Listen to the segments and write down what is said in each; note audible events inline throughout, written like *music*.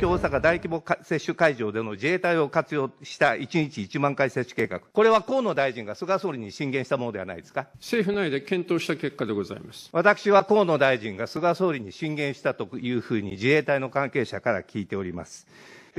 京、大阪大規模接種会場での自衛隊を活用した1日1万回接種計画、これは河野大臣が菅総理に進言したものではないですか。政府内で検討した結果でございます。私は河野大臣が菅総理に進言したというふうに自衛隊の関係者から聞いております。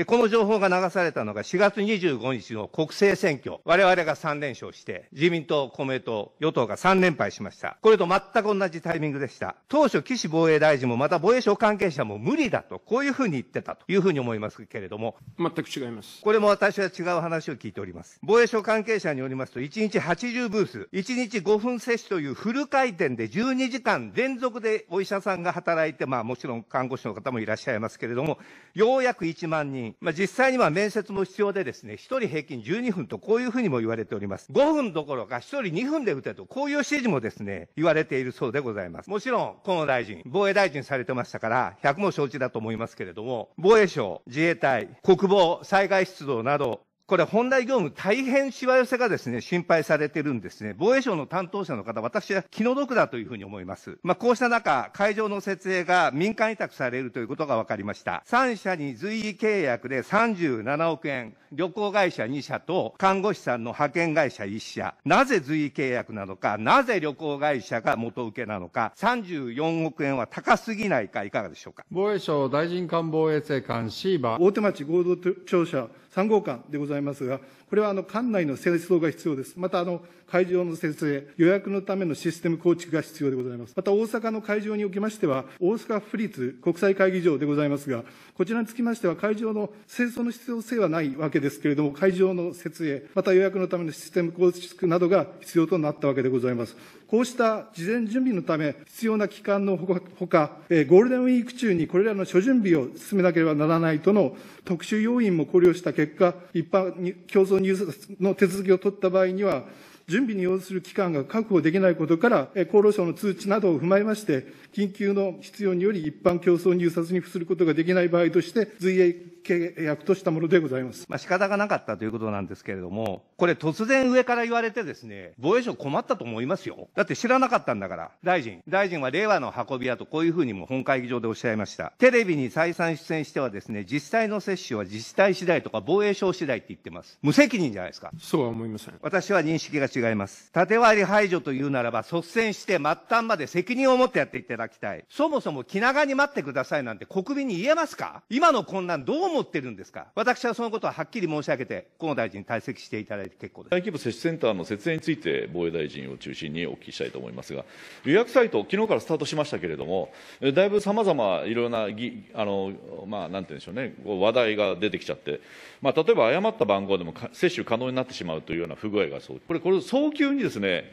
この情報が流されたのが4月25日の国政選挙。我々が3連勝して、自民党、公明党、与党が3連敗しました。これと全く同じタイミングでした。当初、岸防衛大臣もまた防衛省関係者も無理だと、こういうふうに言ってたというふうに思いますけれども。全く違います。これも私は違う話を聞いております。防衛省関係者によりますと、1日80ブース、1日5分接種というフル回転で12時間連続でお医者さんが働いて、まあもちろん看護師の方もいらっしゃいますけれども、ようやく1万人、まあ、実際には面接も必要でですね、1人平均12分とこういうふうにも言われております。5分どころか1人2分で打てと、こういう指示もですね、言われているそうでございます。もちろん、河野大臣、防衛大臣されてましたから、100も承知だと思いますけれども、防衛省、自衛隊、国防、災害出動など、これ、本来業務、大変しわ寄せがですね、心配されてるんですね。防衛省の担当者の方、私は気の毒だというふうに思います。まあ、こうした中、会場の設営が民間委託されるということが分かりました。3社に随意契約で37億円、旅行会社2社と看護師さんの派遣会社1社、なぜ随意契約なのか、なぜ旅行会社が元請けなのか、34億円は高すぎないか、いかがでしょうか。防衛省大臣官房衛生官、シーバ大手町合同庁舎3号館でございます。いますが、これはあの館内の清掃が必要です。またあの会場の設営、予約のためのシステム構築が必要でございます。また大阪の会場におきましては、大阪府立国際会議場でございますが、こちらにつきましては会場の清掃の必要性はないわけですけれども、会場の設営、また予約のためのシステム構築などが必要となったわけでございます。こうした事前準備のため、必要な期間のほか、ゴールデンウィーク中にこれらの諸準備を進めなければならないとの特殊要因も考慮した結果、一般競争入札の手続きを取った場合には、準備に要する期間が確保できないことから、厚労省の通知などを踏まえまして、緊急の必要により一般競争入札に付することができない場合として、随意契約としたものでございます。まあ、仕方がなかったということなんですけれども、これ突然上から言われてですね、防衛省困ったと思いますよ。だって知らなかったんだから。大臣、大臣は令和の運び屋とこういうふうにも本会議場でおっしゃいました。テレビに再三出演してはですね、実際の接種は自治体次第とか防衛省次第って言ってます。無責任じゃないですか。そうは思いません。私は認識が違違います。縦割り排除というならば、率先して末端まで責任を持ってやっていただきたい。そもそも気長に待ってくださいなんて国民に言えますか今の混乱どう思ってるんですか私はそのことははっきり申し上げて、河野大臣に退席していただいて結構です。大規模接種センターの設営について、防衛大臣を中心にお聞きしたいと思いますが、予約サイト、昨日からスタートしましたけれども、だいぶさまざまいろんなぎ、あの、まあ、なんていうんでしょうね、話題が出てきちゃって、まあ、例えば誤った番号でも接種可能になってしまうというような不具合がそう。これ、これ早急にですね、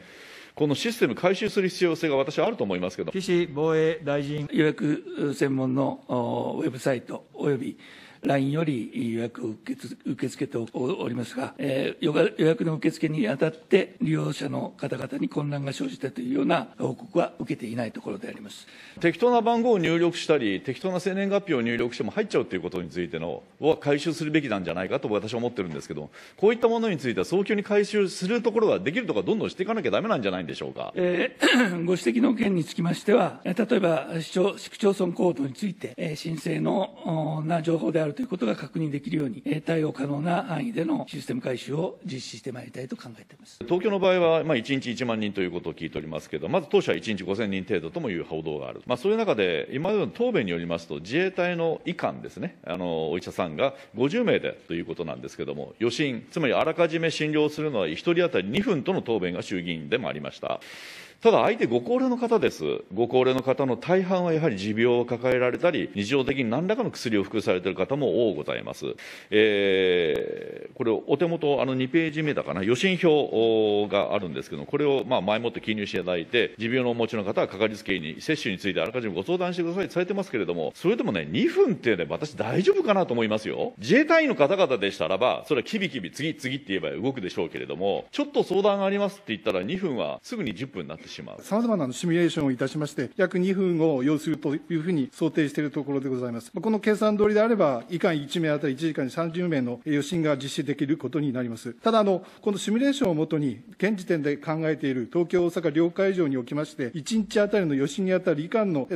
このシステム回収する必要性が私はあると思いますけど。岸防衛大臣。予約専門のウェブサイトおよび LINE より予約を受け付けておりますが、えー、予約の受付にあたって利用者の方々に混乱が生じたというような報告は受けていないところであります適当な番号を入力したり、適当な生年月日を入力しても入っちゃうということについてのは回収するべきなんじゃないかと私は思ってるんですけど、こういったものについては早急に回収するところはできるとか、どんどんしていかなきゃだめなんじゃないんでしょうか、えー、ご指摘の件につきましては、例えば市町市区町村ードについて、え申請のな情報であるるということが確認できるように、対応可能な範囲でのシステム改修を実施してまいりたいと考えています東京の場合は、まあ、1日1万人ということを聞いておりますけれどまず当初は1日5000人程度ともいう報道がある、まあ、そういう中で、今までの答弁によりますと、自衛隊の医官ですね、あのお医者さんが50名でということなんですけれども、予診、つまりあらかじめ診療するのは1人当たり2分との答弁が衆議院でもありました。ただ相手ご高齢の方ですご高齢の方の大半はやはり持病を抱えられたり日常的に何らかの薬を服用されている方も多ございます、えー、これお手元あの2ページ目だかな予診票があるんですけどこれをまあ前もって記入していただいて持病のお持ちの方はかかりつけ医に接種についてあらかじめご相談してくださいとされてますけれどもそれでもね2分ってね私大丈夫かなと思いますよ自衛隊員の方々でしたらばそれはきびきび次次って言えば動くでしょうけれどもちょっと相談がありますって言ったら2分はすぐに10分になってしまう。様々なシミュレーションをいたしまして、約2分を要するというふうに想定しているところでございます。この計算通りであれば、以下1名あたり1時間に30名の予診が実施できることになります。ただ、あの、このシミュレーションをもとに、現時点で考えている東京、大阪両会場におきまして、1日あたりの予診にあたり以下の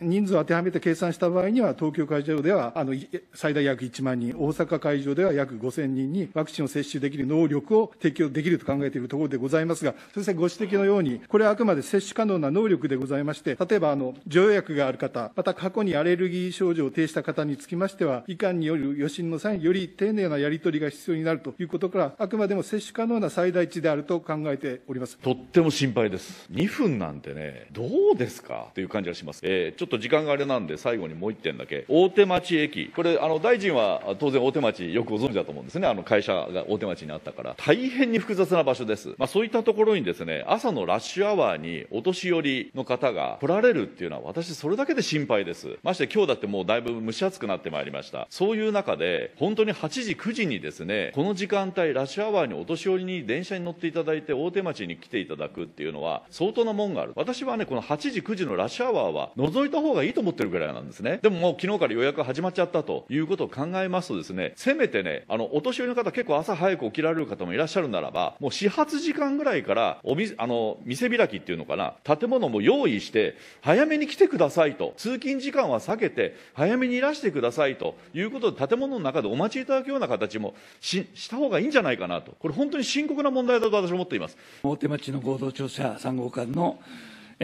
人数を当てはめて計算した場合には、東京会場では、あの、最大約1万人、大阪会場では約5000人にワクチンを接種できる能力を提供できると考えているところでございますが、先生ご指摘のように、これはあくくまで接種可能な能力でございまして、例えば、あの、常用薬がある方、また過去にアレルギー症状を呈した方につきましては、いかんによる予診の際により丁寧なやり取りが必要になるということから、あくまでも接種可能な最大値であると考えております。とっても心配です。2分なんてね、どうですかという感じがします。えー、ちょっと時間があれなんで、最後にもう1点だけ。大手町駅。これ、あの、大臣は当然大手町よくご存知だと思うんですね。あの、会社が大手町にあったから。大変に複雑な場所です。まあ、そういったところにですね、朝のラッシュアワーーにお年寄りの方が来られるっていうのは、私、それだけで心配です。まして今日だってもうだいぶ蒸し暑くなってまいりました。そういう中で、本当に8時、9時にですね、この時間帯、ラッシュアワーにお年寄りに電車に乗っていただいて、大手町に来ていただくっていうのは、相当なもんがある。私はね、この8時、9時のラッシュアワーは、覗いた方がいいと思ってるぐらいなんですね。でももう昨日から予約始まっちゃったということを考えますとですね、せめてね、あの、お年寄りの方結構朝早く起きられる方もいらっしゃるならば、もう始発時間ぐらいから、おみあの、店開きっていうのかな建物も用意して早めに来てくださいと通勤時間は避けて早めにいらしてくださいということで建物の中でお待ちいただくような形もしした方がいいんじゃないかなとこれ本当に深刻な問題だと私は思っています大手町の合同庁舎3号館の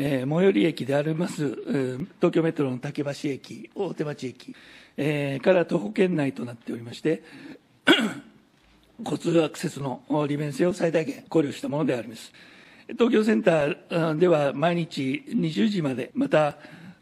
えー、最寄り駅であります、東京メトロの竹橋駅、大手町駅、えー、から徒歩圏内となっておりまして、*coughs* 交通アクセスの利便性を最大限考慮したものであります。東京センターでは毎日20時まで、また、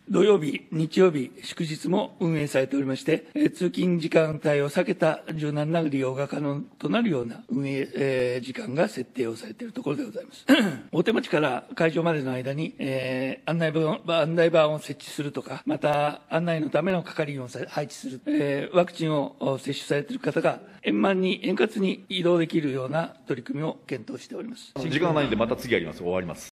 土曜日、日曜日、祝日も運営されておりまして、通勤時間帯を避けた柔軟な利用が可能となるような運営、え時間が設定をされているところでございます。大 *clears throat* 手町から会場までの間に、えー、案内板案内板を設置するとか、また案内のための係員を配置する、えー、ワクチンを接種されている方が円満に円滑に移動できるような取り組みを検討しております。時間がないんでまた次あります。終わります。